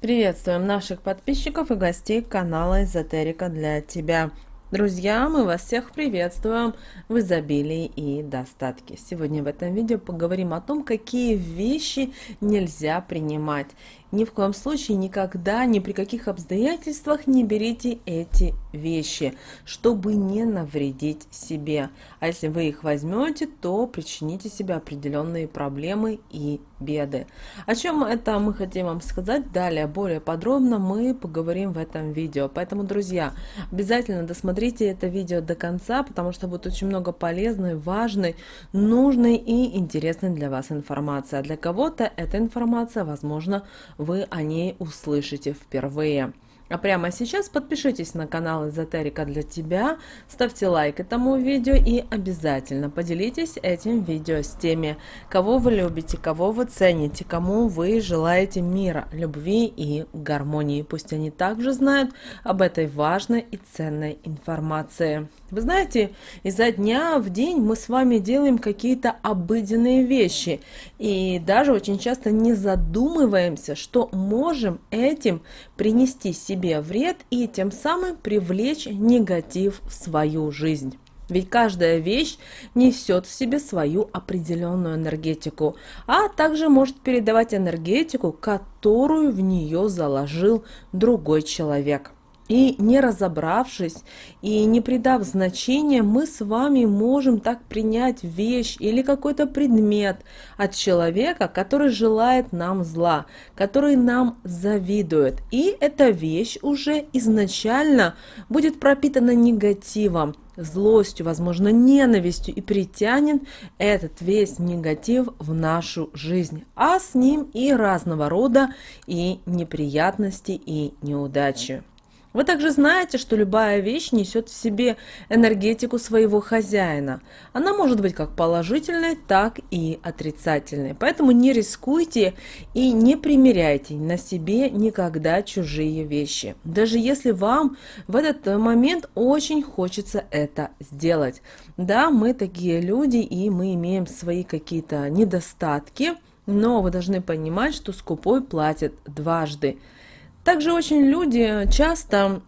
Приветствуем наших подписчиков и гостей канала «Эзотерика для тебя». Друзья, мы вас всех приветствуем в изобилии и достатке. Сегодня в этом видео поговорим о том, какие вещи нельзя принимать ни в коем случае, никогда, ни при каких обстоятельствах не берите эти вещи, чтобы не навредить себе. А если вы их возьмете, то причините себе определенные проблемы и беды. О чем это мы хотим вам сказать далее, более подробно мы поговорим в этом видео. Поэтому, друзья, обязательно досмотрите это видео до конца, потому что будет очень много полезной, важной, нужной и интересной для вас информации. А для кого-то эта информация, возможно, вы о ней услышите впервые. А прямо сейчас подпишитесь на канал Эзотерика для тебя, ставьте лайк этому видео и обязательно поделитесь этим видео с теми, кого вы любите, кого вы цените, кому вы желаете мира, любви и гармонии. Пусть они также знают об этой важной и ценной информации. Вы знаете, изо дня в день мы с вами делаем какие-то обыденные вещи и даже очень часто не задумываемся, что можем этим принести себе себе вред и тем самым привлечь негатив в свою жизнь. Ведь каждая вещь несет в себе свою определенную энергетику, а также может передавать энергетику, которую в нее заложил другой человек. И не разобравшись и не придав значения, мы с вами можем так принять вещь или какой-то предмет от человека, который желает нам зла, который нам завидует. И эта вещь уже изначально будет пропитана негативом, злостью, возможно, ненавистью и притянет этот весь негатив в нашу жизнь, а с ним и разного рода и неприятности, и неудачи. Вы также знаете, что любая вещь несет в себе энергетику своего хозяина. Она может быть как положительной, так и отрицательной. Поэтому не рискуйте и не примеряйте на себе никогда чужие вещи. Даже если вам в этот момент очень хочется это сделать. Да, мы такие люди и мы имеем свои какие-то недостатки, но вы должны понимать, что скупой платит дважды. Также очень люди часто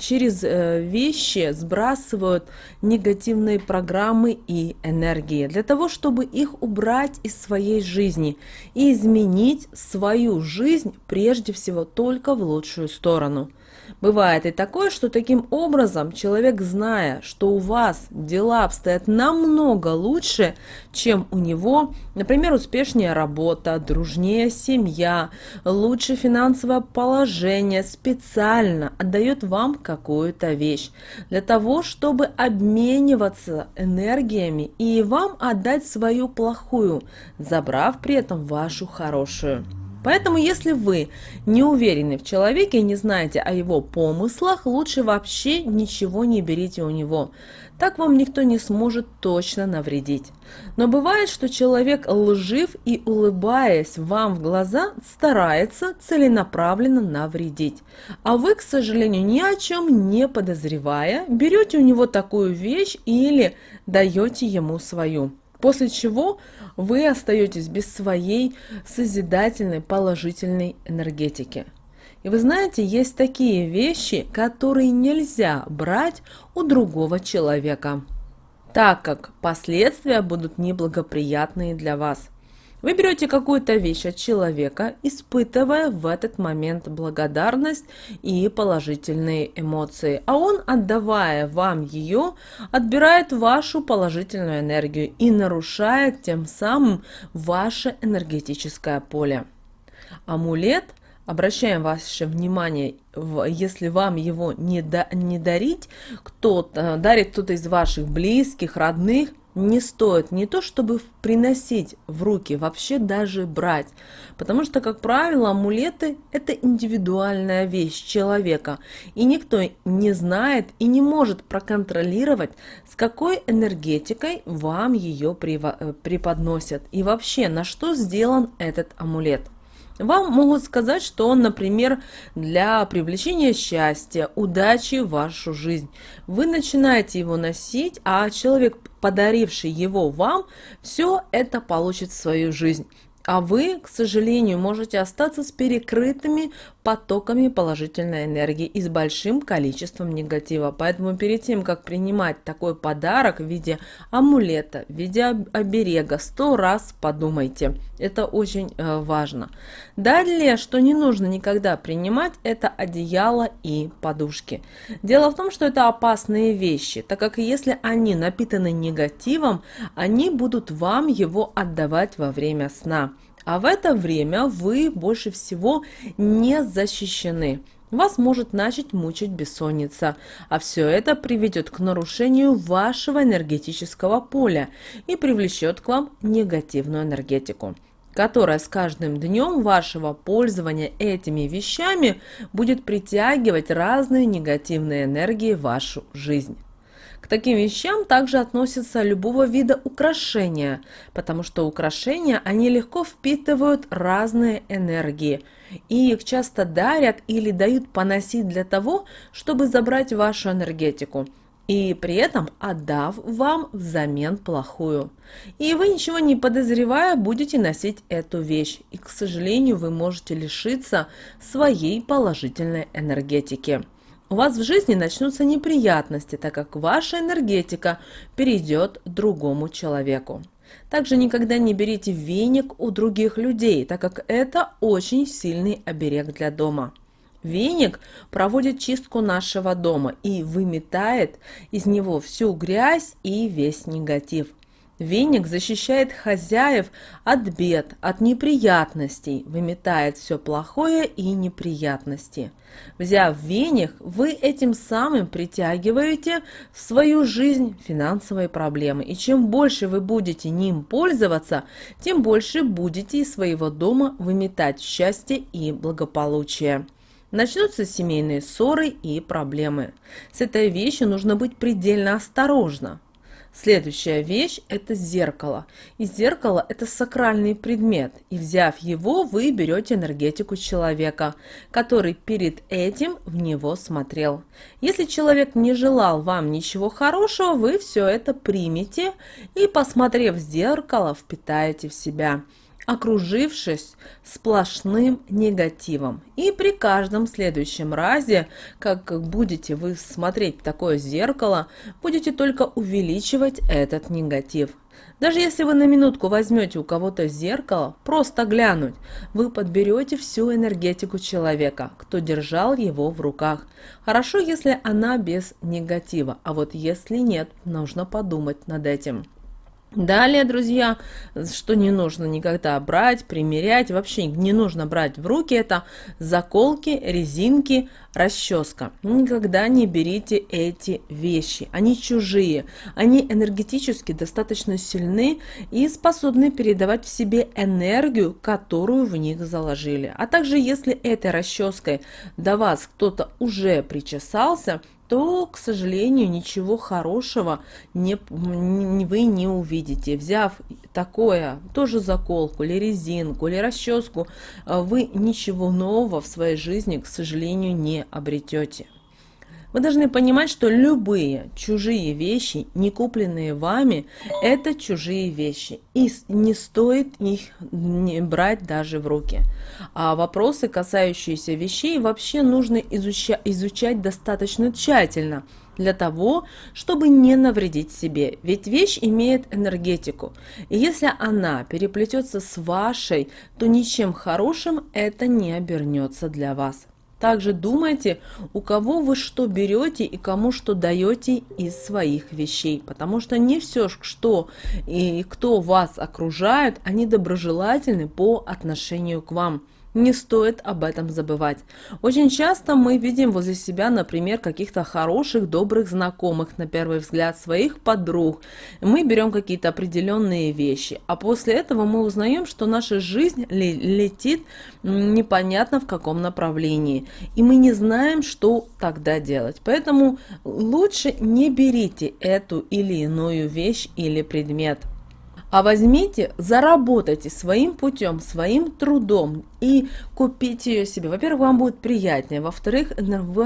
через э, вещи сбрасывают негативные программы и энергии для того, чтобы их убрать из своей жизни и изменить свою жизнь прежде всего только в лучшую сторону – Бывает и такое, что таким образом человек, зная, что у вас дела обстоят намного лучше, чем у него, например, успешнее работа, дружнее семья, лучше финансовое положение, специально отдает вам какую-то вещь для того, чтобы обмениваться энергиями и вам отдать свою плохую, забрав при этом вашу хорошую. Поэтому, если вы не уверены в человеке и не знаете о его помыслах, лучше вообще ничего не берите у него. Так вам никто не сможет точно навредить. Но бывает, что человек лжив и, улыбаясь вам в глаза, старается целенаправленно навредить. А вы, к сожалению, ни о чем не подозревая, берете у него такую вещь или даете ему свою. После чего вы остаетесь без своей созидательной, положительной энергетики. И вы знаете, есть такие вещи, которые нельзя брать у другого человека, так как последствия будут неблагоприятные для вас – вы берете какую-то вещь от человека, испытывая в этот момент благодарность и положительные эмоции, а он, отдавая вам ее, отбирает вашу положительную энергию и нарушает тем самым ваше энергетическое поле. Амулет – обращаем ваше внимание, если вам его не, да, не дарить, кто дарит кто-то из ваших близких, родных – не стоит не то чтобы приносить в руки, вообще даже брать. Потому что, как правило, амулеты – это индивидуальная вещь человека, и никто не знает и не может проконтролировать, с какой энергетикой вам ее э, преподносят и вообще на что сделан этот амулет. Вам могут сказать, что он, например, для привлечения счастья, удачи в вашу жизнь. Вы начинаете его носить, а человек, подаривший его вам, все это получит в свою жизнь а вы, к сожалению, можете остаться с перекрытыми потоками положительной энергии и с большим количеством негатива. Поэтому перед тем, как принимать такой подарок в виде амулета, в виде оберега, сто раз подумайте. Это очень э, важно. Далее, что не нужно никогда принимать, это одеяло и подушки. Дело в том, что это опасные вещи, так как если они напитаны негативом, они будут вам его отдавать во время сна. А в это время вы больше всего не защищены. Вас может начать мучить бессонница, а все это приведет к нарушению вашего энергетического поля и привлечет к вам негативную энергетику которая с каждым днем вашего пользования этими вещами будет притягивать разные негативные энергии в вашу жизнь. К таким вещам также относятся любого вида украшения, потому что украшения, они легко впитывают разные энергии, и их часто дарят или дают поносить для того, чтобы забрать вашу энергетику и при этом отдав вам взамен плохую. И вы, ничего не подозревая, будете носить эту вещь, и, к сожалению, вы можете лишиться своей положительной энергетики у вас в жизни начнутся неприятности, так как ваша энергетика перейдет другому человеку. Также никогда не берите веник у других людей, так как это очень сильный оберег для дома. Веник проводит чистку нашего дома и выметает из него всю грязь и весь негатив – Веник защищает хозяев от бед, от неприятностей, выметает все плохое и неприятности. Взяв веник, вы этим самым притягиваете в свою жизнь финансовые проблемы. И чем больше вы будете ним пользоваться, тем больше будете из своего дома выметать счастье и благополучие. Начнутся семейные ссоры и проблемы. С этой вещью нужно быть предельно осторожно. Следующая вещь – это зеркало. И зеркало – это сакральный предмет, и взяв его, вы берете энергетику человека, который перед этим в него смотрел. Если человек не желал вам ничего хорошего, вы все это примете и, посмотрев в зеркало, впитаете в себя – окружившись сплошным негативом. И при каждом следующем разе, как будете вы смотреть в такое зеркало, будете только увеличивать этот негатив. Даже если вы на минутку возьмете у кого-то зеркало, просто глянуть, вы подберете всю энергетику человека, кто держал его в руках. Хорошо, если она без негатива, а вот если нет, нужно подумать над этим. Далее, друзья, что не нужно никогда брать, примерять, вообще не нужно брать в руки, это заколки, резинки, расческа. Никогда не берите эти вещи, они чужие, они энергетически достаточно сильны и способны передавать в себе энергию, которую в них заложили. А также, если этой расческой до вас кто-то уже причесался – то, к сожалению, ничего хорошего не, не, вы не увидите. Взяв такое, тоже заколку, или резинку, или расческу, э, вы ничего нового в своей жизни, к сожалению, не обретете. Вы должны понимать, что любые чужие вещи, не купленные вами, это чужие вещи. И не стоит их не брать даже в руки. А вопросы, касающиеся вещей, вообще нужно изуча- изучать достаточно тщательно для того, чтобы не навредить себе. Ведь вещь имеет энергетику. И если она переплетется с вашей, то ничем хорошим это не обернется для вас. Также думайте, у кого вы что берете и кому что даете из своих вещей. Потому что не все, что и кто вас окружает, они доброжелательны по отношению к вам. Не стоит об этом забывать. Очень часто мы видим возле себя, например, каких-то хороших, добрых знакомых, на первый взгляд, своих подруг. Мы берем какие-то определенные вещи, а после этого мы узнаем, что наша жизнь летит непонятно в каком направлении. И мы не знаем, что тогда делать. Поэтому лучше не берите эту или иную вещь или предмет а возьмите, заработайте своим путем, своим трудом и купите ее себе. Во-первых, вам будет приятнее, во-вторых,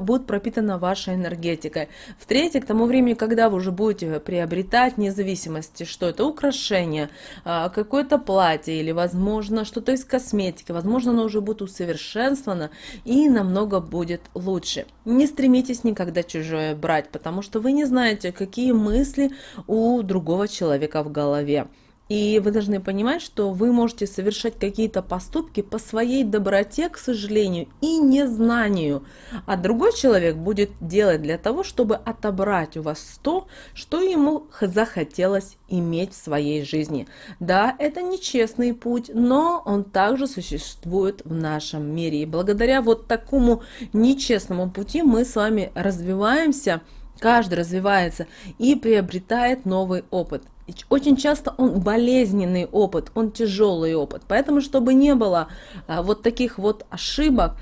будет пропитана ваша энергетика. В-третьих, к тому времени, когда вы уже будете приобретать, независимости, что это украшение, а, какое-то платье или, возможно, что-то из косметики, возможно, оно уже будет усовершенствовано и намного будет лучше. Не стремитесь никогда чужое брать, потому что вы не знаете, какие мысли у другого человека в голове. И вы должны понимать, что вы можете совершать какие-то поступки по своей доброте, к сожалению, и незнанию. А другой человек будет делать для того, чтобы отобрать у вас то, что ему захотелось иметь в своей жизни. Да, это нечестный путь, но он также существует в нашем мире. И благодаря вот такому нечестному пути мы с вами развиваемся, каждый развивается и приобретает новый опыт. Очень часто он болезненный опыт, он тяжелый опыт. Поэтому, чтобы не было а, вот таких вот ошибок,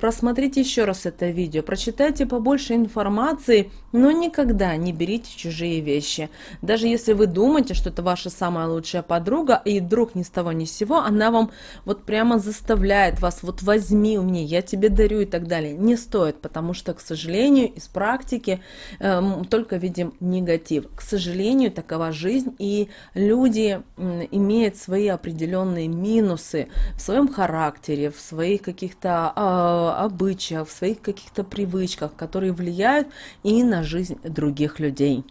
просмотрите еще раз это видео, прочитайте побольше информации, но никогда не берите чужие вещи. Даже если вы думаете, что это ваша самая лучшая подруга, и вдруг ни с того ни с сего она вам вот прямо заставляет вас, вот возьми у меня, я тебе дарю и так далее. Не стоит, потому что, к сожалению, из практики э, только видим негатив. К сожалению, так такова жизнь, и люди имеют свои определенные минусы в своем характере, в своих каких-то э, обычаях, в своих каких-то привычках, которые влияют и на жизнь других людей.